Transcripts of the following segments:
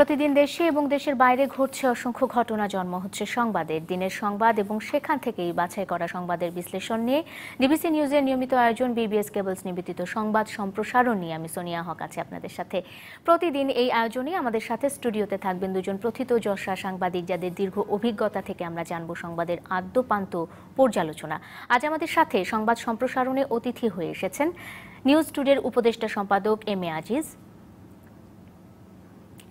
প্রতিদিন দেশে এবং দেশের বাইরে ঘটছে অসংখ্য ঘটনা জন্ম হচ্ছে সংবাদের দিনের সংবাদ এবং সেখান থেকেই বাছাই করা সংবাদের বিশ্লেষণ নিয়ে ডিবিসি নিউজের নিয়মিত আয়োজন বিবিএস কেবলস নিবেদিত সংবাদ সম্প্রসারণ নিয়ে আমি সোনিয়া হক আছি আপনাদের সাথে প্রতিদিন এই আয়োজনে আমাদের সাথে স্টুডিওতে থাকবেন দুজন প্রথিত যশা সাংবাদিক যাদের দীর্ঘ অভিজ্ঞতা থেকে আমরা জানব সংবাদের আদ্যপান্ত পর্যালোচনা আজ আমাদের সাথে সংবাদ সম্প্রসারণে অতিথি হয়ে এসেছেন নিউজ টুডের উপদেষ্টা সম্পাদক এম এ আজিজ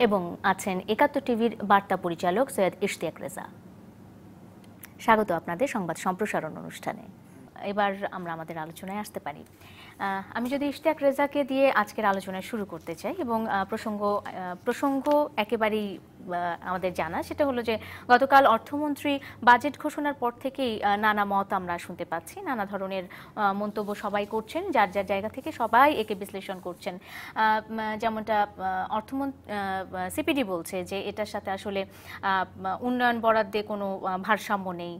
এবং আছেন একাত্তর টিভির বার্তা পরিচালক সৈয়দ ইশতিয়াক রেজা স্বাগত আপনাদের সংবাদ সম্প্রসারণ অনুষ্ঠানে এবার আমরা আমাদের আলোচনায় আসতে পারি আমি যদি ইশতিয়াক রেজাকে দিয়ে আজকের আলোচনা শুরু করতে চাই এবং প্রসঙ্গ প্রসঙ্গ একেবারেই আমাদের জানা সেটা হলো যে গতকাল অর্থমন্ত্রী বাজেট ঘোষণার পর থেকেই নানা মত আমরা শুনতে পাচ্ছি নানা ধরনের মন্তব্য সবাই করছেন যার যার জায়গা থেকে সবাই একে বিশ্লেষণ করছেন যেমনটা অর্থমন্ত্রী সিপিডি বলছে যে এটার সাথে আসলে উন্নয়ন বরাদ্দে কোনো ভারসাম্য নেই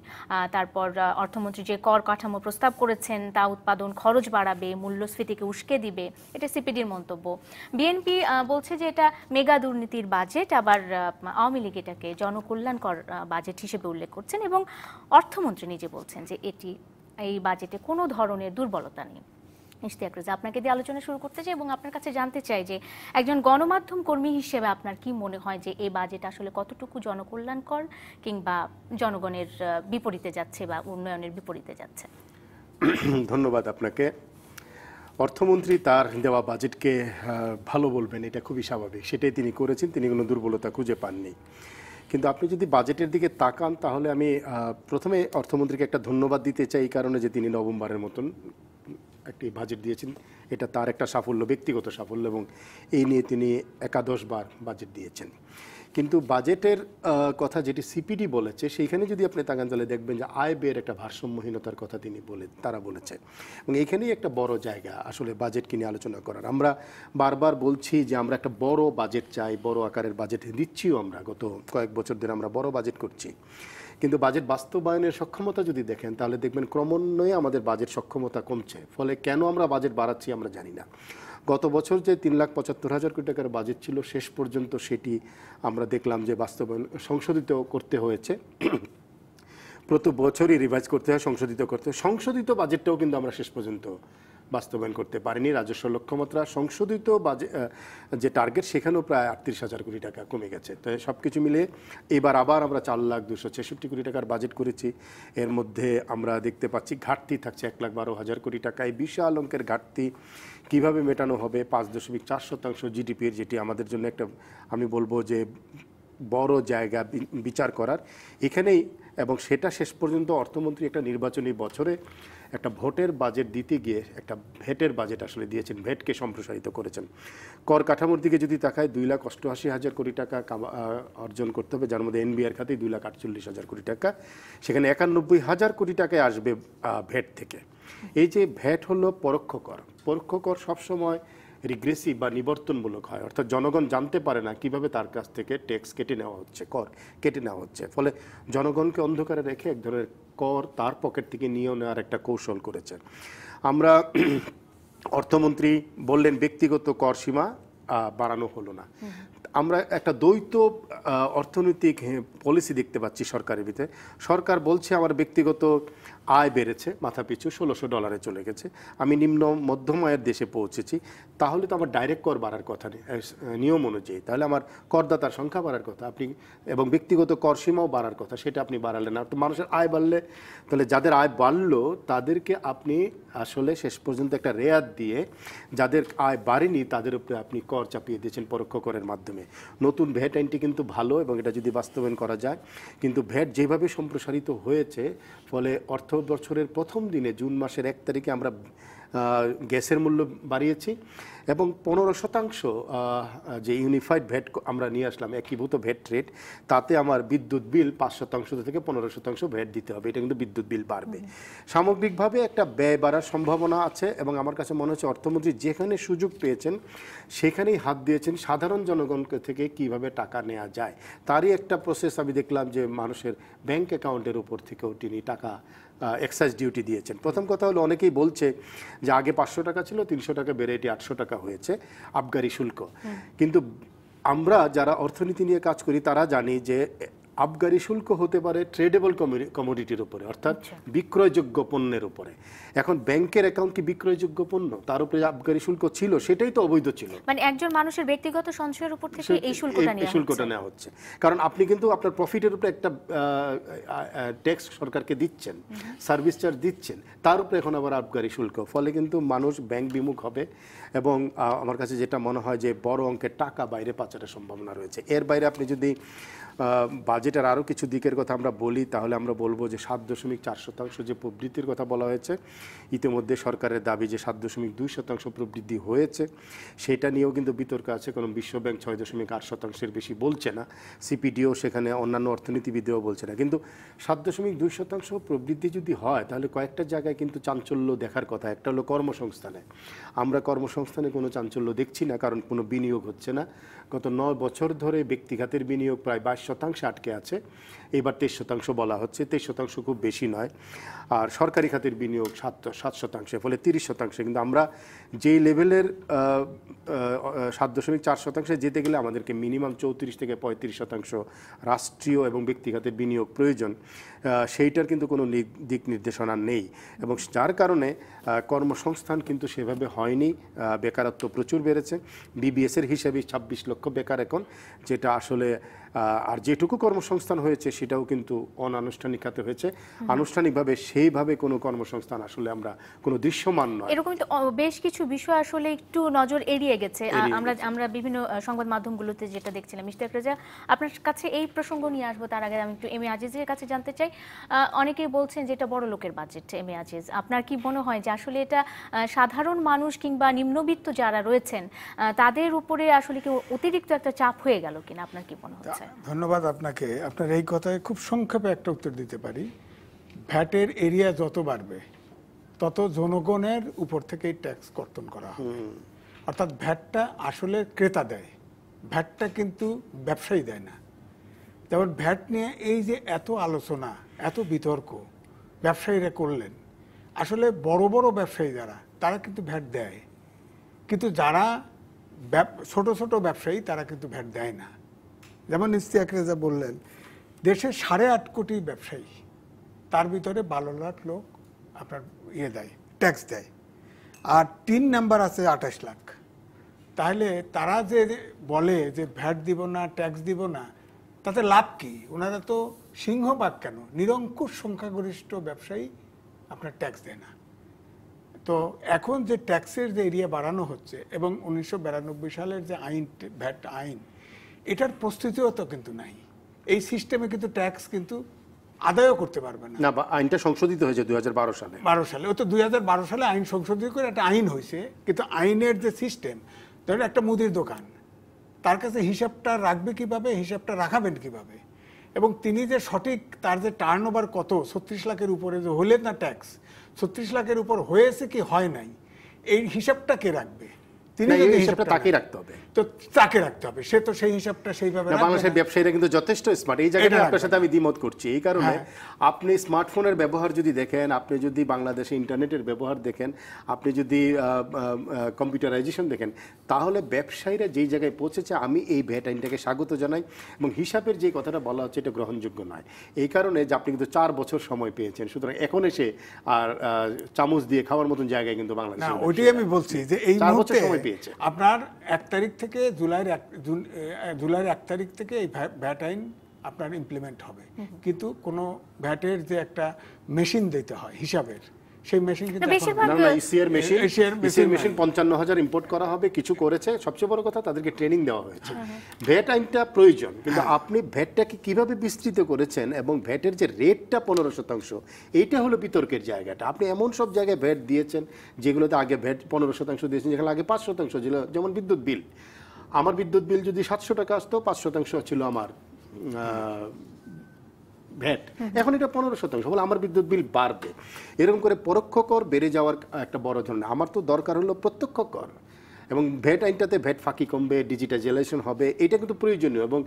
তারপর অর্থমন্ত্রী যে কর কাঠামো প্রস্তাব করেছেন তা উৎপাদন খরচ বাড়াবে মূল্যস্ফীতিকে উস্কে দিবে এটা সিপিডির মন্তব্য বিএনপি বলছে যে এটা মেগা দুর্নীতির বাজেট আবার আওয়ামী লীগ এটাকে জনকল্যাণকর বাজেট হিসেবে উল্লেখ করছেন এবং অর্থমন্ত্রী নিজে বলছেন যে এটি এই বাজেটে কোনো ধরনের দুর্বলতা নেই ইশতিয়াক রেজা আপনাকে দিয়ে আলোচনা শুরু করতে চাই এবং আপনার কাছে জানতে চাই যে একজন গণমাধ্যম কর্মী হিসেবে আপনার কি মনে হয় যে এই বাজেট আসলে কতটুকু জনকল্যাণকর কিংবা জনগণের বিপরীতে যাচ্ছে বা উন্নয়নের বিপরীতে যাচ্ছে ধন্যবাদ আপনাকে অর্থমন্ত্রী তার দেওয়া বাজেটকে ভালো বলবেন এটা খুবই স্বাভাবিক সেটাই তিনি করেছেন তিনি কোনো দুর্বলতা খুঁজে পাননি কিন্তু আপনি যদি বাজেটের দিকে তাকান তাহলে আমি প্রথমে অর্থমন্ত্রীকে একটা ধন্যবাদ দিতে চাই এই কারণে যে তিনি নভেম্বরের মতন একটি বাজেট দিয়েছেন এটা তার একটা সাফল্য ব্যক্তিগত সাফল্য এবং এই নিয়ে তিনি একাদশবার বাজেট দিয়েছেন কিন্তু বাজেটের কথা যেটি সিপিডি বলেছে সেইখানে যদি আপনি তাকান তাহলে দেখবেন যে আয় ব্যয়ের একটা ভারসাম্যহীনতার কথা তিনি বলে তারা বলেছে এবং এখানেই একটা বড় জায়গা আসলে বাজেট নিয়ে আলোচনা করার আমরা বারবার বলছি যে আমরা একটা বড় বাজেট চাই বড় আকারের বাজেট দিচ্ছিও আমরা গত কয়েক বছর ধরে আমরা বড় বাজেট করছি কিন্তু বাজেট বাস্তবায়নের সক্ষমতা যদি দেখেন তাহলে দেখবেন ক্রমান্বয়ে আমাদের বাজেট সক্ষমতা কমছে ফলে কেন আমরা বাজেট বাড়াচ্ছি আমরা জানি না গত বছর যে তিন লাখ পঁচাত্তর হাজার কোটি টাকার বাজেট ছিল শেষ পর্যন্ত সেটি আমরা দেখলাম যে বাস্তবায়ন সংশোধিত করতে হয়েছে প্রতি বছরই রিভাইজ করতে হয় সংশোধিত করতে হয় সংশোধিত বাজেটটাও কিন্তু আমরা শেষ পর্যন্ত বাস্তবায়ন করতে পারিনি রাজস্ব লক্ষ্যমাত্রা সংশোধিত যে টার্গেট সেখানেও প্রায় আটত্রিশ হাজার কোটি টাকা কমে গেছে তো সব কিছু মিলে এবার আবার আমরা চার লাখ দুশো ছেষট্টি কোটি টাকার বাজেট করেছি এর মধ্যে আমরা দেখতে পাচ্ছি ঘাটতি থাকছে এক লাখ বারো হাজার কোটি টাকা এই বিশাল অঙ্কের ঘাটতি কিভাবে মেটানো হবে পাঁচ দশমিক চার শতাংশ জিডিপির যেটি আমাদের জন্য একটা আমি বলবো যে বড় জায়গা বিচার করার এখানেই এবং সেটা শেষ পর্যন্ত অর্থমন্ত্রী একটা নির্বাচনী বছরে একটা ভোটের বাজেট দিতে গিয়ে একটা ভেটের বাজেট আসলে দিয়েছেন ভেটকে সম্প্রসারিত করেছেন কর কাঠামোর দিকে যদি তাকায় দুই লাখ অষ্টআশি হাজার কোটি টাকা অর্জন করতে হবে যার মধ্যে এনবিআর খাতে দুই লাখ আটচল্লিশ হাজার কোটি টাকা সেখানে একানব্বই হাজার কোটি টাকায় আসবে ভেট থেকে এই যে ভ্যাট হলো পরোক্ষ কর পরোক্ষ কর সবসময় রিগ্রেসিভ বা নিবর্তনমূলক হয় অর্থাৎ জনগণ জানতে পারে না কিভাবে তার কাছ থেকে ট্যাক্স কেটে নেওয়া হচ্ছে কর কেটে নেওয়া হচ্ছে ফলে জনগণকে অন্ধকারে রেখে এক ধরনের কর তার পকেট থেকে নিয়েও নেওয়ার একটা কৌশল করেছেন আমরা অর্থমন্ত্রী বললেন ব্যক্তিগত কর সীমা বাড়ানো হলো না আমরা একটা দ্বৈত অর্থনৈতিক পলিসি দেখতে পাচ্ছি সরকারের ভিতরে সরকার বলছে আমার ব্যক্তিগত আয় বেড়েছে মাথা পিছু ষোলোশো ডলারে চলে গেছে আমি নিম্ন মধ্যম আয়ের দেশে পৌঁছেছি তাহলে তো আমার ডাইরেক্ট কর বাড়ার কথা নেই নিয়ম অনুযায়ী তাহলে আমার করদাতার সংখ্যা বাড়ার কথা আপনি এবং ব্যক্তিগত কর সীমাও বাড়ার কথা সেটা আপনি বাড়ালেন না মানুষের আয় বাড়লে তাহলে যাদের আয় বাড়লো তাদেরকে আপনি আসলে শেষ পর্যন্ত একটা রেয়াত দিয়ে যাদের আয় বাড়েনি তাদের উপরে আপনি কর চাপিয়ে দিয়েছেন পরোক্ষ করের মাধ্যমে নতুন ভ্যাট আইনটি কিন্তু ভালো এবং এটা যদি বাস্তবায়ন করা যায় কিন্তু ভ্যাট যেভাবে সম্প্রসারিত হয়েছে ফলে অর্থ বছরের প্রথম দিনে জুন মাসের এক তারিখে আমরা গ্যাসের মূল্য বাড়িয়েছি এবং পনেরো শতাংশ যে ইউনিফাইড ভ্যাট আমরা নিয়ে আসলাম একীভূত ভ্যাট রেট তাতে আমার বিদ্যুৎ বিল পাঁচ শতাংশ থেকে পনেরো শতাংশ ভ্যাট দিতে হবে এটা কিন্তু বিদ্যুৎ বিল বাড়বে সামগ্রিকভাবে একটা ব্যয় বাড়ার সম্ভাবনা আছে এবং আমার কাছে মনে হচ্ছে অর্থমন্ত্রী যেখানে সুযোগ পেয়েছেন সেখানেই হাত দিয়েছেন সাধারণ জনগণকে থেকে কিভাবে টাকা নেওয়া যায় তারই একটা প্রসেস আমি দেখলাম যে মানুষের ব্যাংক অ্যাকাউন্টের উপর থেকেও তিনি টাকা এক্সাইজ ডিউটি দিয়েছেন প্রথম কথা হলো অনেকেই বলছে যে আগে পাঁচশো টাকা ছিল তিনশো টাকা বেড়ে এটি আটশো টাকা হয়েছে আবগারি শুল্ক কিন্তু আমরা যারা অর্থনীতি নিয়ে কাজ করি তারা জানি যে আবগারি শুল্ক হতে পারে ট্রেডেবল কমোডিটির উপরে অর্থাৎ আচ্ছা। বিক্রয়যোগ্য পণ্যের উপরে এখন ব্যাংকের অ্যাকাউন্ট কি বিক্রয়যোগ্য পণ্য তার উপরে আবগারি শুল্ক ছিল সেটাই তো অবৈধ ছিল মানে একজন মানুষের ব্যক্তিগত সঞ্চয়ের উপর থেকে এই শুল্কটা নেওয়া শুল্কটা নেওয়া হচ্ছে কারণ আপনি কিন্তু আপনার প্রফিটের উপরে একটা ট্যাক্স সরকারকে দিচ্ছেন সার্ভিস চার্জ দিচ্ছেন তার উপরে এখন আবার আবগারি শুল্ক ফলে কিন্তু মানুষ ব্যাংক বিমুখ হবে এবং আমার কাছে যেটা মনে হয় যে বড় অঙ্কের টাকা বাইরে পাচারের সম্ভাবনা রয়েছে এর বাইরে আপনি যদি বাজেটের আরও কিছু দিকের কথা আমরা বলি তাহলে আমরা বলবো যে সাত দশমিক চার শতাংশ যে প্রবৃদ্ধির কথা বলা হয়েছে ইতিমধ্যে সরকারের দাবি যে সাত দশমিক দুই শতাংশ প্রবৃদ্ধি হয়েছে সেটা নিয়েও কিন্তু বিতর্ক আছে কারণ বিশ্বব্যাংক ছয় দশমিক আট শতাংশের বেশি বলছে না সিপিডিও সেখানে অন্যান্য অর্থনীতিবিদেও বলছে না কিন্তু সাত দশমিক দুই শতাংশ প্রবৃদ্ধি যদি হয় তাহলে কয়েকটা জায়গায় কিন্তু চাঞ্চল্য দেখার কথা একটা হলো কর্মসংস্থানে আমরা কর্মসংস্থানে কোনো চাঞ্চল্য দেখছি না কারণ কোনো বিনিয়োগ হচ্ছে না গত নয় বছর ধরে ব্যক্তিঘাতের বিনিয়োগ প্রায় বাইশ শতাংশ আটকে আছে এবার তেইশ শতাংশ বলা হচ্ছে তেইশ শতাংশ খুব বেশি নয় আর সরকারি খাতের বিনিয়োগ সাত সাত শতাংশে ফলে তিরিশ শতাংশে কিন্তু আমরা যেই লেভেলের সাত দশমিক চার শতাংশে যেতে গেলে আমাদেরকে মিনিমাম চৌত্রিশ থেকে পঁয়ত্রিশ শতাংশ রাষ্ট্রীয় এবং ব্যক্তিগতের বিনিয়োগ প্রয়োজন সেইটার কিন্তু কোনো দিক নির্দেশনা নেই এবং যার কারণে কর্মসংস্থান কিন্তু সেভাবে হয়নি বেকারত্ব প্রচুর বেড়েছে বিবিএসের হিসেবে ছাব্বিশ লক্ষ বেকার এখন যেটা আসলে আর যেটুকু কর্মসংস্থান হয়েছে সেটাও কিন্তু অনানুষ্ঠানিক খাতে হয়েছে আনুষ্ঠানিকভাবে সেইভাবে কোনো কর্মসংস্থান আসলে আমরা কোনো দৃশ্যমান নয় এরকম বেশ কিছু বিষয় আসলে একটু নজর এড়িয়ে গেছে আমরা আমরা বিভিন্ন সংবাদ মাধ্যমগুলোতে যেটা দেখছিলাম মিস্টার রেজা আপনার কাছে এই প্রসঙ্গ নিয়ে আসবো তার আগে আমি একটু এম এ আজিজের কাছে জানতে চাই অনেকেই বলছেন যে এটা বড় লোকের বাজেট এম এ আজিজ আপনার কি মনে হয় যে আসলে এটা সাধারণ মানুষ কিংবা নিম্নবিত্ত যারা রয়েছেন তাদের উপরে আসলে কি অতিরিক্ত একটা চাপ হয়ে গেল কিনা আপনার কি মনে হয় হচ্ছে ধন্যবাদ আপনাকে আপনার এই কথায় খুব সংক্ষেপে একটা উত্তর দিতে পারি ভ্যাটের এরিয়া যত বাড়বে তত জনগণের উপর থেকেই ট্যাক্স কর্তন করা হবে অর্থাৎ ভ্যাটটা আসলে ক্রেতা দেয় ভ্যাটটা কিন্তু ব্যবসায়ী দেয় না যেমন ভ্যাট নিয়ে এই যে এত আলোচনা এত বিতর্ক ব্যবসায়ীরা করলেন আসলে বড় বড় ব্যবসায়ী যারা তারা কিন্তু ভ্যাট দেয় কিন্তু যারা ছোট ছোট ব্যবসায়ী তারা কিন্তু ভ্যাট দেয় না যেমন ইস্তিয়াক রেজা বললেন দেশে সাড়ে আট কোটি ব্যবসায়ী তার ভিতরে বারো লাখ লোক আপনার ইয়ে দেয় ট্যাক্স দেয় আর তিন নাম্বার আছে আঠাশ লাখ তাহলে তারা যে বলে যে ভ্যাট দিব না ট্যাক্স দিব না তাতে লাভ কি ওনারা তো সিংহবাগ কেন নিরঙ্কুশ সংখ্যাগরিষ্ঠ ব্যবসায়ী আপনার ট্যাক্স দেয় না তো এখন যে ট্যাক্সের যে এরিয়া বাড়ানো হচ্ছে এবং উনিশশো সালের যে আইন ভ্যাট আইন এটার প্রস্তুতিও তো কিন্তু নাই এই সিস্টেমে কিন্তু ট্যাক্স কিন্তু আদায়ও করতে পারবে না না আইনটা সংশোধিত হয়েছে দুই সালে বারো সালে ও তো দুই সালে আইন সংশোধিত করে একটা আইন হয়েছে কিন্তু আইনের যে সিস্টেম ধরেন একটা মুদির দোকান তার কাছে হিসাবটা রাখবে কিভাবে হিসাবটা রাখাবেন কিভাবে এবং তিনি যে সঠিক তার যে টার্ন ওভার কত ছত্রিশ লাখের উপরে যে হলেন না ট্যাক্স ছত্রিশ লাখের উপর হয়েছে কি হয় নাই এই হিসাবটা কে রাখবে তিনি এই হিসাবটা তাকেই রাখতে হবে তো তাকে রাখতে হবে সে তো সেই হিসাবটা সেইভাবে বাংলাদেশের ব্যবসায়ীরা কিন্তু যথেষ্ট স্মার্ট এই জায়গাটা আপনার সাথে আমি দ্বিমত করছি এই কারণে হ্যাঁ। আপনি স্মার্টফোনের ব্যবহার যদি দেখেন আপনি যদি বাংলাদেশে ইন্টারনেটের ব্যবহার দেখেন আপনি যদি কম্পিউটারাইজেশন দেখেন তাহলে ব্যবসায়ীরা যেই জায়গায় পৌঁছেছে আমি এই ভ্যাট আইনটাকে স্বাগত জানাই এবং হিসাবের যে কথাটা বলা হচ্ছে এটা গ্রহণযোগ্য নয় এই কারণে যে আপনি কিন্তু চার বছর সময় পেয়েছেন সুতরাং এখন এসে আর চামচ দিয়ে খাওয়ার মতন জায়গায় কিন্তু বাংলাদেশ ওইটাই আমি বলছি যে এই মুহূর্তে দিয়েছে আপনার এক তারিখ থেকে জুলাইয়ের এক জুলাইয়ের এক তারিখ থেকে এই ভ্যাট আইন আপনার ইমপ্লিমেন্ট হবে কিন্তু কোনো ভ্যাটের যে একটা মেশিন দিতে হয় হিসাবের সেই মেশিন কিন্তু ইসিআর মেশিন ইসিআর মেশিন পঞ্চান্ন হাজার ইম্পোর্ট করা হবে কিছু করেছে সবচেয়ে বড় কথা তাদেরকে ট্রেনিং দেওয়া হয়েছে ভ্যাট আইনটা হ্যাঁ। প্রয়োজন কিন্তু হ্যাঁ। আপনি ভ্যাটটাকে কিভাবে বিস্তৃত করেছেন এবং ভ্যাটের যে রেটটা পনেরো শতাংশ এইটা হলো বিতর্কের জায়গাটা আপনি এমন সব জায়গায় ভ্যাট দিয়েছেন যেগুলোতে আগে ভ্যাট পনেরো শতাংশ দিয়েছেন যেখানে আগে পাঁচ শতাংশ ছিল যেমন বিদ্যুৎ বিল আমার বিদ্যুৎ বিল যদি সাতশো টাকা আসতো পাঁচ শতাংশ ছিল আমার ভ্যাট এখন এটা পনেরো শতাংশ বলে আমার বিদ্যুৎ বিল বাড়বে এরকম করে পরোক্ষ কর বেড়ে যাওয়ার একটা বড় ধরনের আমার তো দরকার হলো প্রত্যক্ষ কর এবং ভ্যাট আইনটাতে ভ্যাট ফাঁকি কমবে ডিজিটাইজেশন হবে এটা কিন্তু প্রয়োজনীয় এবং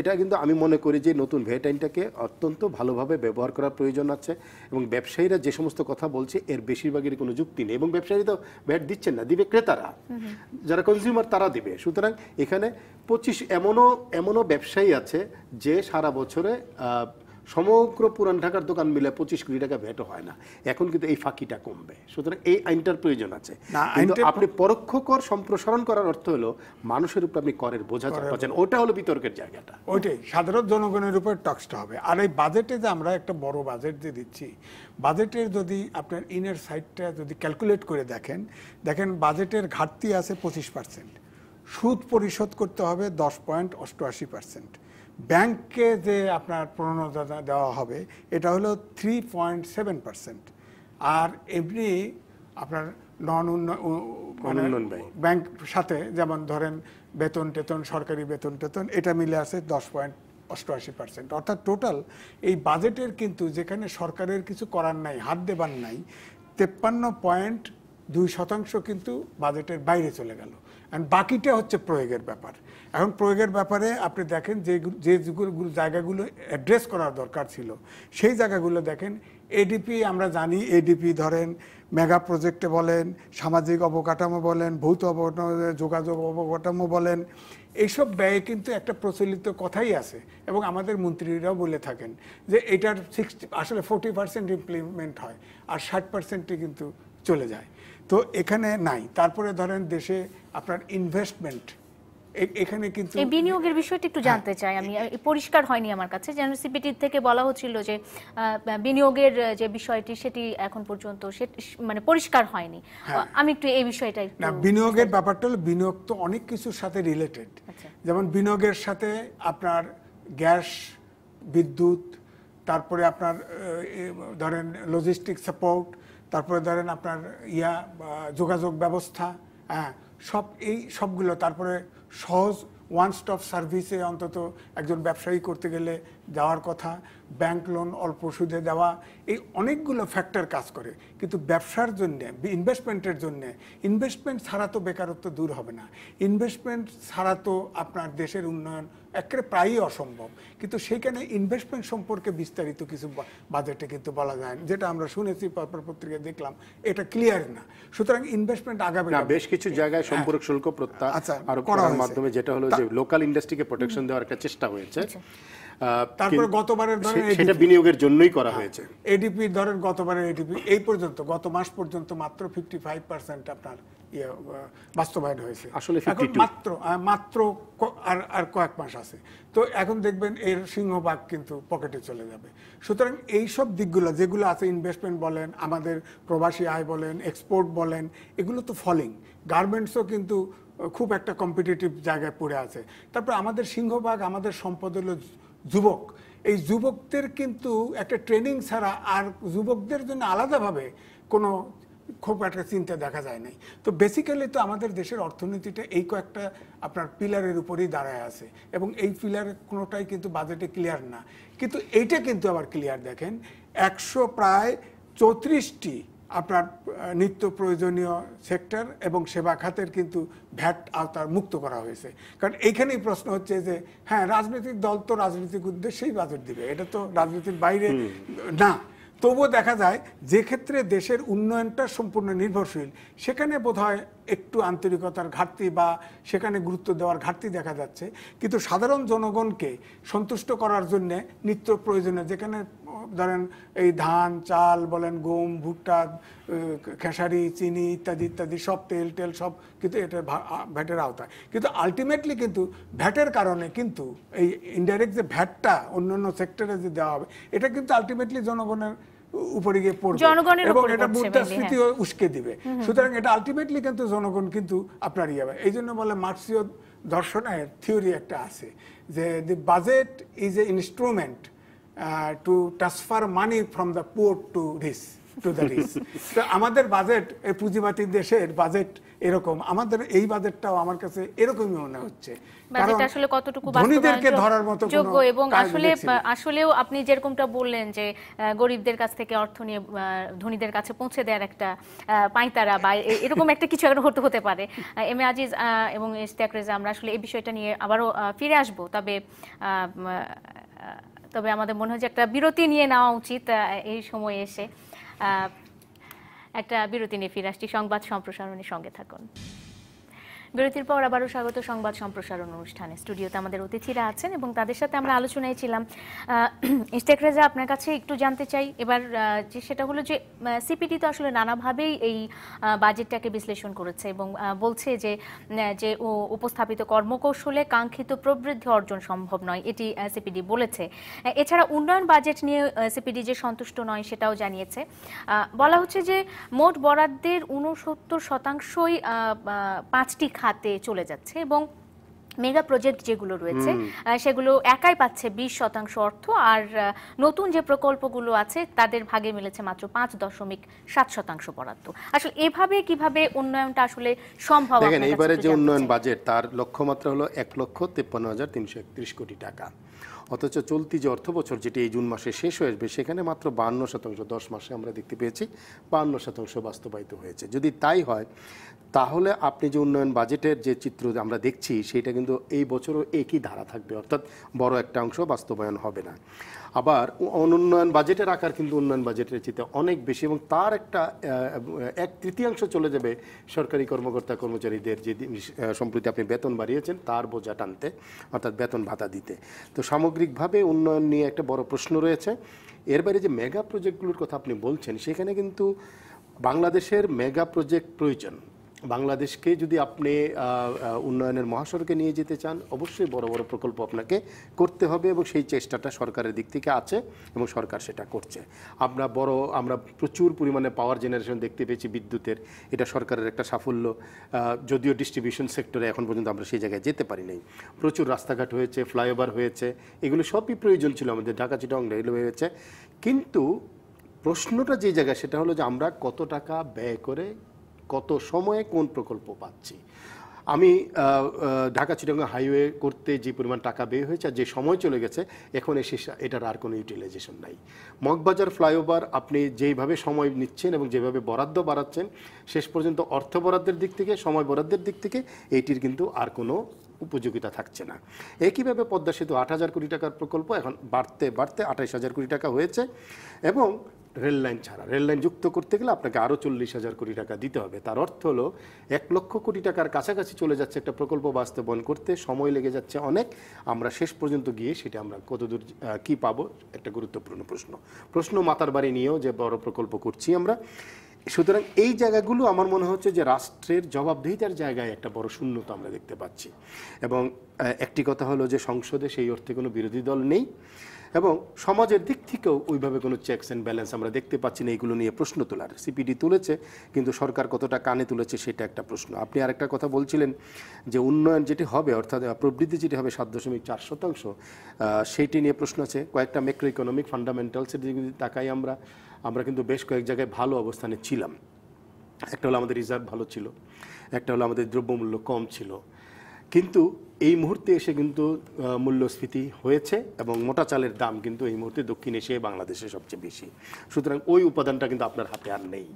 এটা কিন্তু আমি মনে করি যে নতুন ভ্যাট আইনটাকে অত্যন্ত ভালোভাবে ব্যবহার করার প্রয়োজন আছে এবং ব্যবসায়ীরা যে সমস্ত কথা বলছে এর বেশিরভাগের কোনো যুক্তি নেই এবং ব্যবসায়ী তো ভ্যাট দিচ্ছেন না দিবে ক্রেতারা যারা কনজিউমার তারা দিবে সুতরাং এখানে পঁচিশ এমনও এমনও ব্যবসায়ী আছে যে সারা বছরে সমগ্র পুরান ঢাকার দোকান মিলে পঁচিশ কোটি টাকা ভেট হয় না এখন কিন্তু এই ফাঁকিটা কমবে সুতরাং এই আইনটার প্রয়োজন আছে আপনি পরোক্ষ কর সম্প্রসারণ করার অর্থ হলো মানুষের উপর আপনি করের বোঝা পাচ্ছেন ওটা হলো বিতর্কের জায়গাটা ওইটাই সাধারণ জনগণের উপর টক্সটা হবে আর এই বাজেটে যে আমরা একটা বড় বাজেট যে দিচ্ছি বাজেটের যদি আপনার ইনের সাইডটা যদি ক্যালকুলেট করে দেখেন দেখেন বাজেটের ঘাটতি আছে পঁচিশ পার্সেন্ট সুদ পরিশোধ করতে হবে দশ পয়েন্ট অষ্টআশি পার্সেন্ট ব্যাংককে যে আপনার প্রণোদনা দেওয়া হবে এটা হলো থ্রি পয়েন্ট সেভেন পার্সেন্ট আর এমনি আপনার নন মানে উন্নয়ন ব্যাংক সাথে যেমন ধরেন বেতন টেতন সরকারি বেতন টেতন এটা মিলে আছে দশ পয়েন্ট অষ্টআশি পার্সেন্ট অর্থাৎ টোটাল এই বাজেটের কিন্তু যেখানে সরকারের কিছু করার নাই হাত দেবার নাই তেপ্পান্ন পয়েন্ট দুই শতাংশ কিন্তু বাজেটের বাইরে চলে গেল অ্যান্ড বাকিটা হচ্ছে প্রয়োগের ব্যাপার এখন প্রয়োগের ব্যাপারে আপনি দেখেন যে যেগুলো জায়গাগুলো অ্যাড্রেস করার দরকার ছিল সেই জায়গাগুলো দেখেন এডিপি আমরা জানি এডিপি ধরেন মেগা প্রজেক্টে বলেন সামাজিক অবকাঠামো বলেন ভৌত অবকাঠামো যোগাযোগ অবকাঠামো বলেন এইসব ব্যয়ে কিন্তু একটা প্রচলিত কথাই আছে এবং আমাদের মন্ত্রীরাও বলে থাকেন যে এটার সিক্সটি আসলে ফোর্টি পার্সেন্ট ইমপ্লিমেন্ট হয় আর ষাট পার্সেন্টটি কিন্তু চলে যায় তো এখানে নাই তারপরে ধরেন দেশে আপনার ইনভেস্টমেন্ট এখানে কিন্তু এই বিনিয়োগের বিষয়টি একটু হ্যাঁ, জানতে চাই আমি পরিষ্কার হয়নি আমার কাছে যেন সিপিটি থেকে বলা হচ্ছিল যে বিনিয়োগের যে বিষয়টি সেটি এখন পর্যন্ত মানে পরিষ্কার হয়নি হ্যাঁ। আমি একটু এই বিষয়টা না বিনিয়োগের ব্যাপারটা হলো বিনিয়োগ তো অনেক কিছুর সাথে রিলেটেড আচ্ছা। যেমন বিনিয়োগের সাথে আপনার গ্যাস বিদ্যুৎ তারপরে আপনার ধরেন লজিস্টিক সাপোর্ট তারপরে ধরেন আপনার ইয়া যোগাযোগ ব্যবস্থা হ্যাঁ সব এই সবগুলো তারপরে সহজ ওয়ান স্টপ সার্ভিসে অন্তত একজন ব্যবসায়ী করতে গেলে যাওয়ার কথা ব্যাংক লোন অল্প সুদে দেওয়া এই অনেকগুলো ফ্যাক্টর কাজ করে কিন্তু ব্যবসার জন্যে ইনভেস্টমেন্টের জন্যে ইনভেস্টমেন্ট ছাড়া তো বেকারত্ব দূর হবে না ইনভেস্টমেন্ট ছাড়া তো আপনার দেশের উন্নয়ন একেবারে প্রায়ই অসম্ভব কিন্তু সেইখানে ইনভেস্টমেন্ট সম্পর্কে বিস্তারিত কিছু বাজেটে কিন্তু বলা যায় না যেটা আমরা শুনেছি পেপার পত্রিকায় দেখলাম এটা ক্লিয়ার না সুতরাং ইনভেস্টমেন্ট আগাবে না বেশ কিছু জায়গায় হ্যাঁ। সম্পূরক শুল্ক প্রত্যাহার আচ্ছা, করার মাধ্যমে যেটা হলো যে লোকাল ইন্ডাস্ট্রিকে প্রোটেকশন দেওয়ার একটা চেষ্টা হয়েছে আচ্ছা। তারপর গতবারের ধরেন সেটা বিনিয়োগের জন্যই করা হ্যাঁ, হয়েছে এডিপি ধরেন গতবারের এডিপি এই পর্যন্ত গত মাস পর্যন্ত মাত্র 55% আপনার ইয়ে, বাস্তবায়ন হয়েছে আসলে এখন মাত্র মাত্র আর আর কয়েক মাস আছে তো এখন দেখবেন এর সিংহভাগ কিন্তু পকেটে চলে যাবে সুতরাং এই সব দিকগুলো যেগুলো আছে ইনভেস্টমেন্ট বলেন আমাদের প্রবাসী আয় বলেন এক্সপোর্ট বলেন এগুলো তো ফলিং গার্মেন্টসও কিন্তু খুব একটা কম্পিটিটিভ জায়গায় পড়ে আছে তারপর আমাদের সিংহভাগ আমাদের সম্পদ হলো যুবক এই যুবকদের কিন্তু একটা ট্রেনিং ছাড়া আর যুবকদের জন্য আলাদাভাবে কোনো খুব একটা চিন্তা দেখা যায় নাই তো বেসিক্যালি তো আমাদের দেশের অর্থনীতিটা এই কয়েকটা আপনার পিলারের উপরেই দাঁড়ায় আছে এবং এই পিলার কোনোটাই কিন্তু বাজেটে ক্লিয়ার না কিন্তু এইটা কিন্তু আবার ক্লিয়ার দেখেন একশো প্রায় চৌত্রিশটি আপনার নিত্য প্রয়োজনীয় সেক্টর এবং সেবা খাতের কিন্তু ভ্যাট আওতার মুক্ত করা হয়েছে কারণ এইখানেই প্রশ্ন হচ্ছে যে হ্যাঁ রাজনৈতিক দল তো রাজনৈতিক উদ্দেশ্যেই বাজেট দিবে এটা তো রাজনীতির বাইরে না তবুও দেখা যায় যে ক্ষেত্রে দেশের উন্নয়নটা সম্পূর্ণ নির্ভরশীল সেখানে বোধহয় একটু আন্তরিকতার ঘাটতি বা সেখানে গুরুত্ব দেওয়ার ঘাটতি দেখা যাচ্ছে কিন্তু সাধারণ জনগণকে সন্তুষ্ট করার জন্যে নিত্য প্রয়োজনে যেখানে ধরেন এই ধান চাল বলেন গম ভুট্টা খেসারি চিনি ইত্যাদি ইত্যাদি সব তেল টেল সব কিন্তু এটা ভ্যাটের আওতায় কিন্তু আলটিমেটলি কিন্তু ভ্যাটের কারণে কিন্তু এই ইনডাইরেক্ট যে ভ্যাটটা অন্য অন্য সেক্টরে যে দেওয়া হবে এটা কিন্তু আলটিমেটলি জনগণের উপরে গিয়ে পড়বে এবং এটা মুদ্রাস্ফীতি হ্যাঁ। উস্কে দিবে সুতরাং এটা আলটিমেটলি কিন্তু জনগণ কিন্তু আপনার ইয়ে হবে এই জন্য বলে মার্ক্সীয় দর্শনের থিওরি একটা আছে যে the budget is a instrument to transfer money from the poor to rich to the rich তো আমাদের বাজেট এই পুঁজিবাতির দেশের বাজেট এরকম আমাদের এই বাজেটটাও আমার কাছে এরকমই মনে হচ্ছে বাজেট আসলে কতটুকু ধরার মতো যোগ্য এবং আসলে আসলেও আপনি যেরকমটা বললেন যে গরিবদের কাছ থেকে অর্থ নিয়ে ধনীদের কাছে পৌঁছে দেওয়ার একটা পাইতারা বা এরকম একটা কিছু একটা হতে হতে পারে এম এ আজিজ এবং ইশতিয়াক রেজা আমরা আসলে এই বিষয়টা নিয়ে আবারও ফিরে আসব তবে তবে আমাদের মনে হয় একটা বিরতি নিয়ে নেওয়া উচিত এই সময়ে এসে একটা বিরতি নিয়ে ফিরে আসছি সংবাদ সম্প্রসারণের সঙ্গে থাকুন বিরতির পর আবারও স্বাগত সংবাদ সম্প্রসারণ অনুষ্ঠানে স্টুডিওতে আমাদের অতিথিরা আছেন এবং তাদের সাথে আমরা আলোচনায় ছিলাম ইস্তেক আপনার কাছে একটু জানতে চাই এবার যে সেটা হলো যে সিপিডি তো আসলে নানাভাবেই এই বাজেটটাকে বিশ্লেষণ করেছে এবং বলছে যে যে উপস্থাপিত কর্মকৌশলে কাঙ্ক্ষিত প্রবৃদ্ধি অর্জন সম্ভব নয় এটি সিপিডি বলেছে এছাড়া উন্নয়ন বাজেট নিয়ে সিপিডি যে সন্তুষ্ট নয় সেটাও জানিয়েছে বলা হচ্ছে যে মোট বরাদ্দের ঊনসত্তর শতাংশই পাঁচটি হাতে চলে যাচ্ছে এবং মেগা প্রজেক্ট যেগুলো রয়েছে সেগুলো একাই পাচ্ছে বিশ শতাংশ অর্থ আর নতুন যে প্রকল্পগুলো আছে তাদের ভাগে মিলেছে মাত্র পাঁচ দশমিক সাত শতাংশ বরাদ্দ আসলে এভাবে কিভাবে উন্নয়নটা আসলে সম্ভব এবারে যে উন্নয়ন বাজেট তার লক্ষ্যমাত্রা হলো এক লক্ষ তেপ্পান্ন হাজার তিনশো একত্রিশ কোটি টাকা অথচ চলতি যে অর্থ বছর যেটি এই জুন মাসে শেষ হয়ে আসবে সেখানে মাত্র বান্ন শতাংশ দশ মাসে আমরা দেখতে পেয়েছি বান্ন শতাংশ বাস্তবায়িত হয়েছে যদি তাই হয় তাহলে আপনি যে উন্নয়ন বাজেটের যে চিত্র আমরা দেখছি সেটা কিন্তু এই বছরও একই ধারা থাকবে অর্থাৎ বড় একটা অংশ বাস্তবায়ন হবে না আবার অনুন্নয়ন বাজেটের আকার কিন্তু উন্নয়ন বাজেটের চিত্রে অনেক বেশি এবং তার একটা এক তৃতীয়াংশ চলে যাবে সরকারি কর্মকর্তা কর্মচারীদের যে সম্প্রতি আপনি বেতন বাড়িয়েছেন তার বোঝা টানতে অর্থাৎ বেতন ভাতা দিতে তো সামগ্রিকভাবে উন্নয়ন নিয়ে একটা বড় প্রশ্ন রয়েছে এর বাইরে যে মেগা প্রজেক্টগুলোর কথা আপনি বলছেন সেখানে কিন্তু বাংলাদেশের মেগা প্রজেক্ট প্রয়োজন বাংলাদেশকে যদি আপনি উন্নয়নের মহাসড়কে নিয়ে যেতে চান অবশ্যই বড় বড় প্রকল্প আপনাকে করতে হবে এবং সেই চেষ্টাটা সরকারের দিক থেকে আছে এবং সরকার সেটা করছে আমরা বড় আমরা প্রচুর পরিমাণে পাওয়ার জেনারেশন দেখতে পেয়েছি বিদ্যুতের এটা সরকারের একটা সাফল্য যদিও ডিস্ট্রিবিউশন সেক্টরে এখন পর্যন্ত আমরা সেই জায়গায় যেতে পারি নাই প্রচুর রাস্তাঘাট হয়েছে ফ্লাইওভার হয়েছে এগুলো সবই প্রয়োজন ছিল আমাদের ঢাকা চিটং রেলওয়ে হয়েছে কিন্তু প্রশ্নটা যে জায়গায় সেটা হলো যে আমরা কত টাকা ব্যয় করে কত সময়ে কোন প্রকল্প পাচ্ছি আমি ঢাকা চিটাগাং হাইওয়ে করতে যে পরিমাণ টাকা বের হয়েছে আর যে সময় চলে গেছে এখন এসে এটার আর কোনো ইউটিলাইজেশন নাই মগবাজার ফ্লাইওভার আপনি যেইভাবে সময় নিচ্ছেন এবং যেভাবে বরাদ্দ বাড়াচ্ছেন শেষ পর্যন্ত অর্থ বরাদ্দের দিক থেকে সময় বরাদ্দের দিক থেকে এইটির কিন্তু আর কোনো উপযোগিতা থাকছে না একইভাবে পদ্মা সেতু আট হাজার কোটি টাকার প্রকল্প এখন বাড়তে বাড়তে আঠাইশ হাজার কোটি টাকা হয়েছে এবং রেল লাইন ছাড়া রেল লাইন যুক্ত করতে গেলে আপনাকে আরও চল্লিশ হাজার কোটি টাকা দিতে হবে তার অর্থ হলো এক লক্ষ কোটি টাকার কাছাকাছি চলে যাচ্ছে একটা প্রকল্প বাস্তবায়ন করতে সময় লেগে যাচ্ছে অনেক আমরা শেষ পর্যন্ত গিয়ে সেটা আমরা কতদূর কি পাবো একটা গুরুত্বপূর্ণ প্রশ্ন প্রশ্ন মাতার বাড়ি নিয়েও যে বড় প্রকল্প করছি আমরা সুতরাং এই জায়গাগুলো আমার মনে হচ্ছে যে রাষ্ট্রের জবাবদিহিতার জায়গায় একটা বড় শূন্যতা আমরা দেখতে পাচ্ছি এবং একটি কথা হলো যে সংসদে সেই অর্থে কোনো বিরোধী দল নেই এবং সমাজের দিক থেকেও ওইভাবে কোনো চেকস অ্যান্ড ব্যালেন্স আমরা দেখতে পাচ্ছি না এইগুলো নিয়ে প্রশ্ন তোলার সিপিডি তুলেছে কিন্তু সরকার কতটা কানে তুলেছে সেটা একটা প্রশ্ন আপনি আরেকটা কথা বলছিলেন যে উন্নয়ন যেটি হবে অর্থাৎ প্রবৃদ্ধি যেটি হবে সাত দশমিক চার শতাংশ সেইটি নিয়ে প্রশ্ন আছে কয়েকটা মেক্রো ইকোনমিক ফান্ডামেন্টালসের যদি তাকাই আমরা আমরা কিন্তু বেশ কয়েক জায়গায় ভালো অবস্থানে ছিলাম একটা হলো আমাদের রিজার্ভ ভালো ছিল একটা হলো আমাদের দ্রব্যমূল্য কম ছিল কিন্তু এই মুহূর্তে এসে কিন্তু মূল্যস্ফীতি হয়েছে এবং মোটা চালের দাম কিন্তু এই মুহূর্তে দক্ষিণ এশিয়ায় বাংলাদেশে সবচেয়ে বেশি সুতরাং ওই উপাদানটা কিন্তু আপনার হাতে আর নেই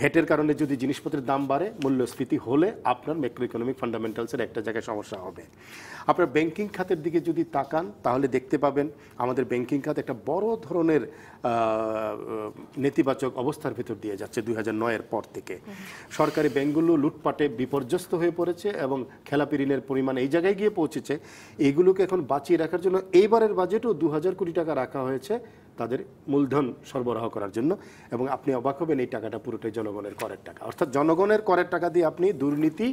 ভেটের কারণে যদি জিনিসপত্রের দাম বাড়ে মূল্যস্ফীতি হলে আপনার ম্যাক্রো ইকোনমিক ফান্ডামেন্টালসের একটা জায়গায় সমস্যা হবে আপনার ব্যাংকিং খাতের দিকে যদি তাকান তাহলে দেখতে পাবেন আমাদের ব্যাংকিং খাত একটা বড় ধরনের নেতিবাচক অবস্থার ভেতর দিয়ে যাচ্ছে দুই হাজার নয়ের পর থেকে সরকারি ব্যাংকগুলো লুটপাটে বিপর্যস্ত হয়ে পড়েছে এবং খেলাপি ঋণের পরিমাণ এই জায়গায় জায়গায় গিয়ে পৌঁছেছে এগুলোকে এখন বাঁচিয়ে রাখার জন্য এইবারের বাজেটও দু হাজার কোটি টাকা রাখা হয়েছে তাদের মূলধন সরবরাহ করার জন্য এবং আপনি অবাক হবেন এই টাকাটা পুরোটাই জনগণের করের টাকা অর্থাৎ জনগণের করের টাকা দিয়ে আপনি দুর্নীতি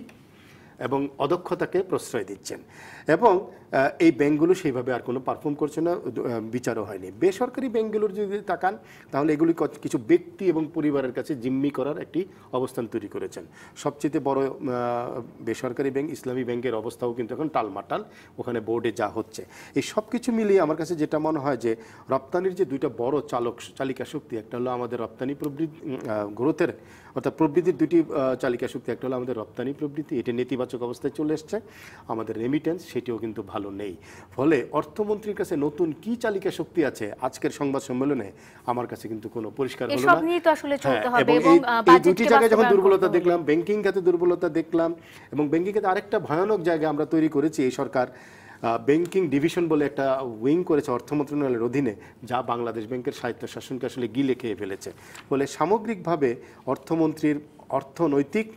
এবং অদক্ষতাকে প্রশ্রয় দিচ্ছেন এবং এই ব্যাংকগুলো সেইভাবে আর কোনো পারফর্ম করছে না বিচারও হয়নি বেসরকারি ব্যাংকগুলোর যদি তাকান তাহলে এগুলি কিছু ব্যক্তি এবং পরিবারের কাছে জিম্মি করার একটি অবস্থান তৈরি করেছেন সবচেয়ে বড় বেসরকারি ব্যাংক ইসলামী ব্যাংকের অবস্থাও কিন্তু এখন টালমাটাল ওখানে বোর্ডে যা হচ্ছে এই সব কিছু মিলিয়ে আমার কাছে যেটা মনে হয় যে রপ্তানির যে দুইটা বড় চালক চালিকা শক্তি একটা হলো আমাদের রপ্তানি প্রবৃত্তি গ্রোথের অর্থাৎ প্রবৃত্তির দুটি চালিকা শক্তি একটা হলো আমাদের রপ্তানি প্রবৃত্তি এটি নেতিবাচক অবস্থায় চলে এসছে আমাদের রেমিটেন্স সেটিও কিন্তু ভালো ভালো নেই ফলে অর্থমন্ত্রীর কাছে নতুন কি চালিকা শক্তি আছে আজকের সংবাদ সম্মেলনে আমার কাছে কিন্তু কোনো পরিষ্কার হলো না এই দুটি জায়গায় যখন দুর্বলতা দেখলাম ব্যাংকিং খাতে দুর্বলতা দেখলাম এবং ব্যাংকিং খাতে আরেকটা ভয়ানক জায়গা আমরা তৈরি করেছি এই সরকার ব্যাংকিং ডিভিশন বলে একটা উইং করেছে অর্থ মন্ত্রণালয়ের অধীনে যা বাংলাদেশ ব্যাংকের সাহিত্য শাসনকে আসলে গিলে খেয়ে ফেলেছে ফলে সামগ্রিকভাবে অর্থমন্ত্রীর অর্থনৈতিক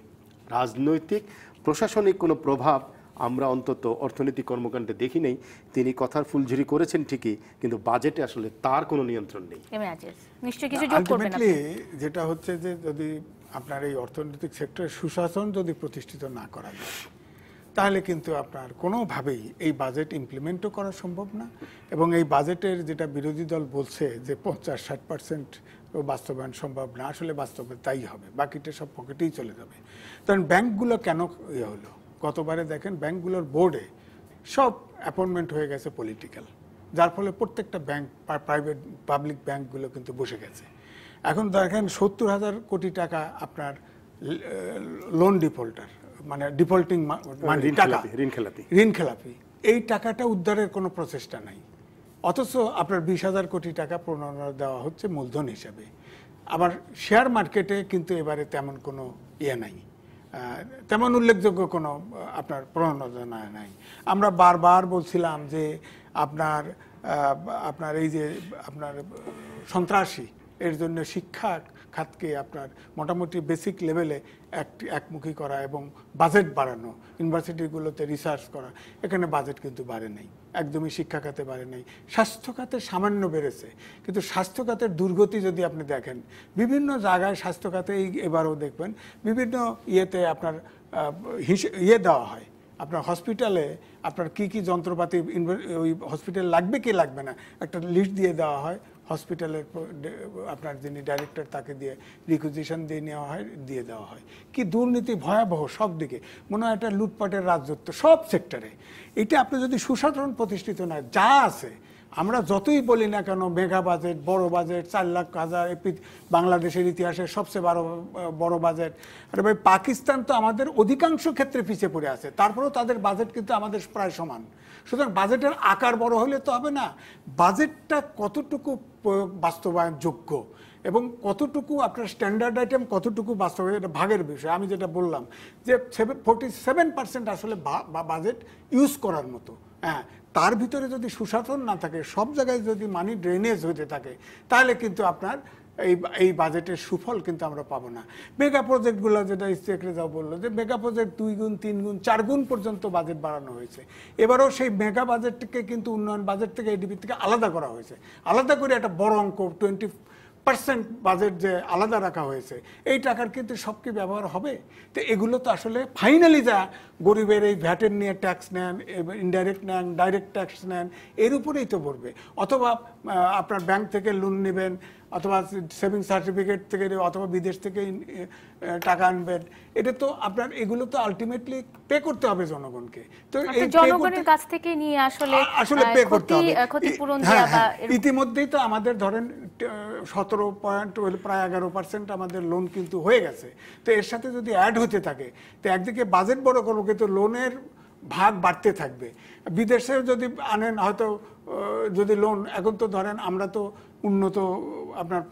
রাজনৈতিক প্রশাসনিক কোনো প্রভাব আমরা অন্তত অর্থনৈতিক কর্মকাণ্ডে দেখি নেই তিনি কথার ফুলঝুরি করেছেন ঠিকই কিন্তু বাজেটে আসলে তার কোনো নিয়ন্ত্রণ নেই যেটা হচ্ছে যে যদি আপনার এই অর্থনৈতিক সেক্টরে সুশাসন যদি প্রতিষ্ঠিত না করা যায় তাহলে কিন্তু আপনার কোনোভাবেই এই বাজেট ইমপ্লিমেন্টও করা সম্ভব না এবং এই বাজেটের যেটা বিরোধী দল বলছে যে পঞ্চাশ ষাট পার্সেন্ট বাস্তবায়ন সম্ভব না আসলে বাস্তবে তাই হবে বাকিটা সব পকেটেই চলে যাবে কারণ ব্যাংকগুলো কেন ইয়ে হলো গতবারে দেখেন ব্যাংকগুলোর বোর্ডে সব অ্যাপয়েন্টমেন্ট হয়ে গেছে পলিটিক্যাল যার ফলে প্রত্যেকটা ব্যাংক প্রাইভেট পাবলিক ব্যাংকগুলো কিন্তু বসে গেছে এখন দেখেন সত্তর হাজার কোটি টাকা আপনার লোন ডিফল্টার মানে ডিফল্টিং ঋণ খেলাপি ঋণ খেলাপি এই টাকাটা উদ্ধারের কোনো প্রচেষ্টা নাই অথচ আপনার বিশ হাজার কোটি টাকা প্রণয়না দেওয়া হচ্ছে মূলধন হিসাবে আবার শেয়ার মার্কেটে কিন্তু এবারে তেমন কোনো ইয়ে নাই তেমন উল্লেখযোগ্য কোনো আপনার প্রণোদনা নাই আমরা বারবার বলছিলাম যে আপনার আপনার এই যে আপনার সন্ত্রাসী এর জন্য শিক্ষা খাতকে আপনার মোটামুটি বেসিক লেভেলে এক একমুখী করা এবং বাজেট বাড়ানো ইউনিভার্সিটিগুলোতে রিসার্চ করা এখানে বাজেট কিন্তু বাড়ে নেই একদমই শিক্ষা খাতে পারে নাই স্বাস্থ্য খাতে সামান্য বেড়েছে কিন্তু স্বাস্থ্য খাতের দুর্গতি যদি আপনি দেখেন বিভিন্ন জায়গায় স্বাস্থ্য খাতে এবারও দেখবেন বিভিন্ন ইয়েতে আপনার ইয়ে দেওয়া হয় আপনার হসপিটালে আপনার কি কি যন্ত্রপাতি ওই হসপিটাল লাগবে কি লাগবে না একটা লিস্ট দিয়ে দেওয়া হয় হসপিটালের আপনার যিনি ডাইরেক্টর তাকে দিয়ে রিকুইজিশন দিয়ে নেওয়া হয় দিয়ে দেওয়া হয় কি দুর্নীতি ভয়াবহ সব দিকে মনে হয় একটা লুটপাটের রাজত্ব সব সেক্টরে এটা আপনি যদি সুশাসন প্রতিষ্ঠিত না যা আছে আমরা যতই বলি না কেন মেগা বাজেট বড় বাজেট চার লাখ হাজার বাংলাদেশের ইতিহাসে সবচেয়ে বড় বড় বাজেট আরে ভাই পাকিস্তান তো আমাদের অধিকাংশ ক্ষেত্রে পিছিয়ে পড়ে আছে তারপরেও তাদের বাজেট কিন্তু আমাদের প্রায় সমান সুতরাং বাজেটের আকার বড় হলে তো হবে না বাজেটটা কতটুকু বাস্তবায়ন যোগ্য এবং কতটুকু আপনার স্ট্যান্ডার্ড আইটেম কতটুকু বাস্তবায়ন এটা ভাগের বিষয় আমি যেটা বললাম যে ফোর্টি সেভেন পার্সেন্ট আসলে বাজেট ইউজ করার মতো হ্যাঁ তার ভিতরে যদি সুশাসন না থাকে সব জায়গায় যদি মানি ড্রেনেজ হতে থাকে তাহলে কিন্তু আপনার এই এই বাজেটের সুফল কিন্তু আমরা পাবো না মেগা প্রজেক্টগুলো যেটা ইস্তেকরেজাও বললো যে মেগা প্রজেক্ট দুই গুণ তিন গুণ চার গুণ পর্যন্ত বাজেট বাড়ানো হয়েছে এবারও সেই মেগা বাজেটকে কিন্তু উন্নয়ন বাজেট থেকে এডিপি থেকে আলাদা করা হয়েছে আলাদা করে একটা বড় অঙ্ক টোয়েন্টি পার্সেন্ট বাজেট যে আলাদা রাখা হয়েছে এই টাকার কিন্তু সব কি ব্যবহার হবে তো এগুলো তো আসলে ফাইনালি যা গরিবের এই ভ্যাটের নিয়ে ট্যাক্স নেন ইনডাইরেক্ট নেন ডাইরেক্ট ট্যাক্স নেন এর উপরেই তো পড়বে অথবা আপনার ব্যাংক থেকে লোন নেবেন অথবা সেভিং সার্টিফিকেট থেকে অথবা বিদেশ থেকে টাকা আনবেন এটা তো আপনার এগুলো তো আলটিমেটলি পে করতে হবে জনগণকে তো আচ্ছা, জনগণের কাছ থেকে নিয়ে আসলে আসলে পে করতে হবে ক্ষতিপূরণ হ্যাঁ, দেওয়া বা হ্যাঁ। ইতিমধ্যেই তো আমাদের ধরেন সতেরো পয়েন্ট প্রায় এগারো পার্সেন্ট আমাদের লোন কিন্তু হয়ে গেছে তো এর সাথে যদি অ্যাড হতে থাকে তো একদিকে বাজেট বড় করবো কিন্তু লোনের ভাগ বাড়তে থাকবে বিদেশে যদি আনেন হয়তো যদি লোন এখন তো ধরেন আমরা তো উন্নত আপনার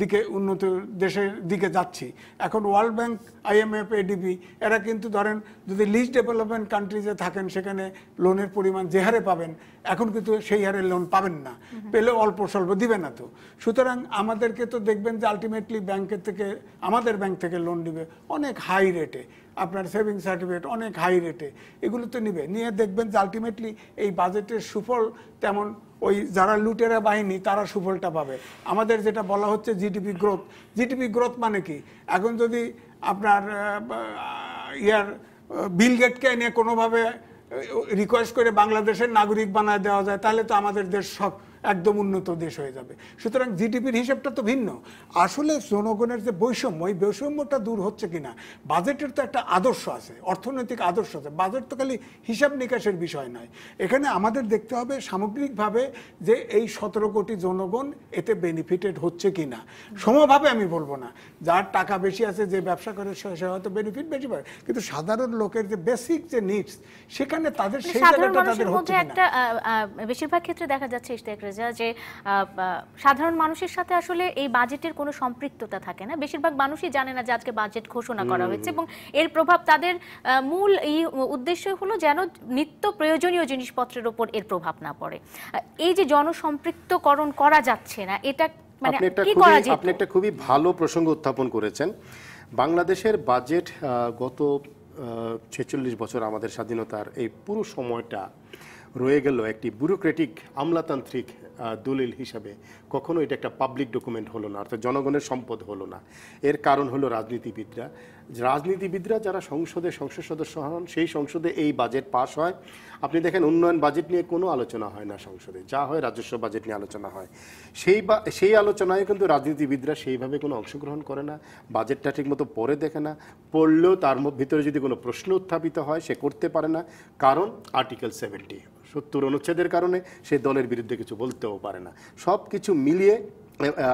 দিকে উন্নত দেশের দিকে যাচ্ছি এখন ওয়ার্ল্ড ব্যাংক আইএমএফ এডিবি এরা কিন্তু ধরেন যদি লিস্ট ডেভেলপমেন্ট কান্ট্রিজে থাকেন সেখানে লোনের পরিমাণ যে হারে পাবেন এখন কিন্তু সেই হারে লোন পাবেন না পেলে অল্প স্বল্প দিবে না তো সুতরাং আমাদেরকে তো দেখবেন যে আলটিমেটলি ব্যাংকের থেকে আমাদের ব্যাংক থেকে লোন নেবে অনেক হাই রেটে আপনার সেভিং সার্টিফিকেট অনেক হাই রেটে এগুলো তো নিবে নিয়ে দেখবেন যে আলটিমেটলি এই বাজেটের সুফল তেমন ওই যারা লুটেরা বাহিনী তারা সুফলটা পাবে আমাদের যেটা বলা হচ্ছে জিডিপি গ্রোথ জিডিপি গ্রোথ মানে কি এখন যদি আপনার ইয়ার বিল গেটকে এনে কোনোভাবে রিকোয়েস্ট করে বাংলাদেশের নাগরিক বানায় দেওয়া যায় তাহলে তো আমাদের দেশ সব একদম উন্নত দেশ হয়ে যাবে সুতরাং জিডিপির হিসাবটা তো ভিন্ন আসলে জনগণের যে বৈষম্য ওই বৈষম্যটা দূর হচ্ছে কিনা বাজেটের তো একটা আদর্শ আছে অর্থনৈতিক আদর্শ আছে বাজেট তো খালি হিসাব নিকাশের বিষয় নয় এখানে আমাদের দেখতে হবে সামগ্রিকভাবে যে এই সতেরো কোটি জনগণ এতে বেনিফিটেড হচ্ছে কি না সমভাবে আমি বলবো না যার টাকা বেশি আছে যে ব্যবসা করে সে হয়তো বেনিফিট বেশি পায় কিন্তু সাধারণ লোকের যে বেসিক যে নিডস সেখানে তাদের মানে সেই জায়গাটা তাদের হচ্ছে একটা বেশিরভাগ ক্ষেত্রে দেখা যাচ্ছে বোঝা যে সাধারণ মানুষের সাথে আসলে এই বাজেটের কোনো সম্পৃক্ততা থাকে না বেশিরভাগ মানুষই জানে না যে আজকে বাজেট ঘোষণা করা হয়েছে এবং এর প্রভাব তাদের মূল এই উদ্দেশ্য হলো যেন নিত্য প্রয়োজনীয় জিনিসপত্রের ওপর এর প্রভাব না পড়ে এই যে জনসম্পৃক্তকরণ করা যাচ্ছে না এটা মানে আপনি একটা খুবই ভালো প্রসঙ্গ উত্থাপন করেছেন বাংলাদেশের বাজেট গত ছেচল্লিশ বছর আমাদের স্বাধীনতার এই পুরো সময়টা রয়ে গেল একটি ব্যুরোক্রেটিক আমলাতান্ত্রিক দলিল হিসাবে কখনো এটা একটা পাবলিক ডকুমেন্ট হলো না অর্থাৎ জনগণের সম্পদ হলো না এর কারণ হলো রাজনীতিবিদরা রাজনীতিবিদরা যারা সংসদে সংসদ সদস্য হন সেই সংসদে এই বাজেট পাশ হয় আপনি দেখেন উন্নয়ন বাজেট নিয়ে কোনো আলোচনা হয় না সংসদে যা হয় রাজস্ব বাজেট নিয়ে আলোচনা হয় সেই বা সেই আলোচনায় কিন্তু রাজনীতিবিদরা সেইভাবে কোনো অংশগ্রহণ করে না বাজেটটা ঠিকমতো পরে দেখে না পড়লেও তার ভিতরে যদি কোনো প্রশ্ন উত্থাপিত হয় সে করতে পারে না কারণ আর্টিকেল সেভেন্টি সত্তর অনুচ্ছেদের কারণে সে দলের বিরুদ্ধে কিছু বলতেও পারে না সব কিছু মিলিয়ে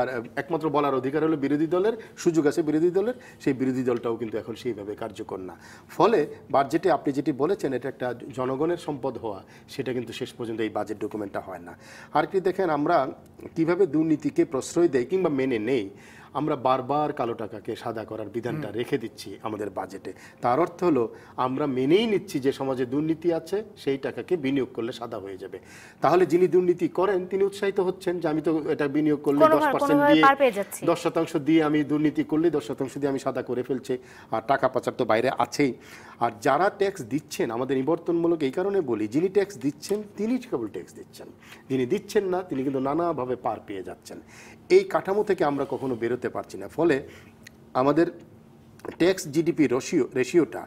আর একমাত্র বলার অধিকার হলো বিরোধী দলের সুযোগ আছে বিরোধী দলের সেই বিরোধী দলটাও কিন্তু এখন সেইভাবে কার্যকর না ফলে বাজেটে আপনি যেটি বলেছেন এটা একটা জনগণের সম্পদ হওয়া সেটা কিন্তু শেষ পর্যন্ত এই বাজেট ডকুমেন্টটা হয় না আর কি দেখেন আমরা কিভাবে দুর্নীতিকে প্রশ্রয় দেয় কিংবা মেনে নেই আমরা বারবার কালো টাকাকে সাদা করার বিধানটা রেখে দিচ্ছি আমাদের বাজেটে তার অর্থ হলো আমরা মেনেই নিচ্ছি যে সমাজে দুর্নীতি আছে সেই টাকাকে বিনিয়োগ করলে সাদা হয়ে যাবে তাহলে যিনি দুর্নীতি করেন তিনি উৎসাহিত হচ্ছেন যে আমি তো এটা বিনিয়োগ করলে দশ পার্সেন্ট দিয়ে দশ শতাংশ দিয়ে আমি দুর্নীতি করলে দশ শতাংশ দিয়ে আমি সাদা করে ফেলছি আর টাকা পাচার তো বাইরে আছেই আর যারা ট্যাক্স দিচ্ছেন আমাদের নিবর্তনমূলক এই কারণে বলি যিনি ট্যাক্স দিচ্ছেন তিনি কেবল ট্যাক্স দিচ্ছেন যিনি দিচ্ছেন না তিনি কিন্তু নানাভাবে পার পেয়ে যাচ্ছেন এই কাঠামো থেকে আমরা কখনো বেরোতে পারছি না ফলে আমাদের ট্যাক্স জিডিপি রেশিও রেশিওটা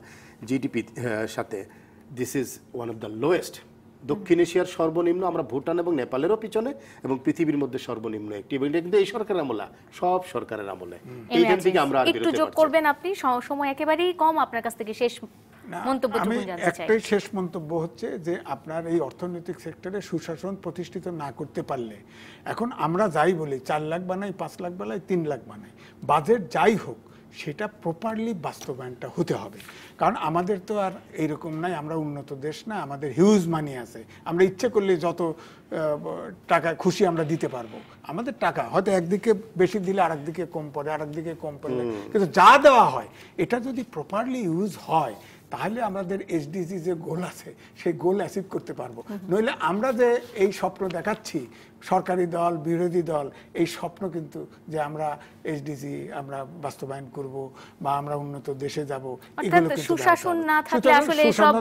জিডিপি সাথে this is one of the lowest দক্ষিণ এশিয়ার সর্বনিম্ন আমরা ভুটান এবং নেপালেরও পিছনে এবং পৃথিবীর মধ্যে সর্বনিম্ন একটি এবং এটা কিন্তু এই সরকারের আমলে সব সরকারের আমলে এইখান থেকে আমরা একটু যোগ করবেন আপনি সময় একেবারেই কম আপনার কাছ থেকে শেষ আমি একটাই শেষ মন্তব্য হচ্ছে যে আপনার এই অর্থনৈতিক সেক্টরে সুশাসন প্রতিষ্ঠিত না করতে পারলে এখন আমরা যাই বলি চার লাখ বানাই পাঁচ লাখ বানাই তিন লাখ বানাই বাজেট যাই হোক সেটা প্রপারলি বাস্তবায়নটা হতে হবে কারণ আমাদের তো আর এইরকম নাই আমরা উন্নত দেশ না আমাদের হিউজ মানি আছে আমরা ইচ্ছে করলে যত টাকা খুশি আমরা দিতে পারবো আমাদের টাকা হয়তো একদিকে বেশি দিলে আর একদিকে কম পড়ে আর একদিকে কম পড়লে কিন্তু যা দেওয়া হয় এটা যদি প্রপারলি ইউজ হয় তাহলে আমাদের এসডিজি যে গোল আছে সেই গোল অ্যাচিভ করতে পারবো নইলে আমরা যে এই স্বপ্ন দেখাচ্ছি সরকারি দল বিরোধী দল এই স্বপ্ন কিন্তু যে আমরা এসডিজি আমরা বাস্তবায়ন করব বা আমরা উন্নত দেশে যাব এগুলো কিন্তু সুশাসন না থাকলে আসলে সব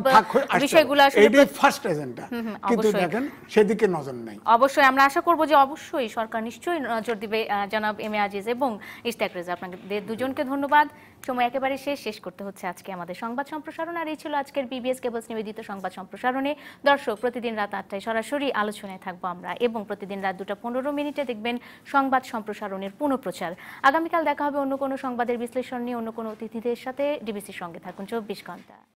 বিষয়গুলো আসলে ফার্স্ট এজেন্ডা কিন্তু দেখেন সেদিকে নজর নাই অবশ্যই আমরা আশা করব যে অবশ্যই সরকার নিশ্চয়ই নজর দিবে জনাব এম এ আজিজ এবং ইস্তাক রেজা আপনাদের দুজনকে ধন্যবাদ সময় একেবারে শেষ শেষ করতে হচ্ছে আজকে আমাদের সংবাদ সম্প্রসারণ আর এই ছিল আজকের বিবিএস কেবলস নিবেদিত সংবাদ সম্প্রসারণে দর্শক প্রতিদিন রাত আটটায় সরাসরি আলোচনায় থাকবো আমরা এবং প্রতিদিন রাত দুটা পনেরো মিনিটে দেখবেন সংবাদ সম্প্রসারণের পুনঃপ্রচার আগামীকাল দেখা হবে অন্য কোনো সংবাদের বিশ্লেষণ নিয়ে অন্য কোনো অতিথিদের সাথে ডিবিসির সঙ্গে থাকুন চব্বিশ ঘন্টা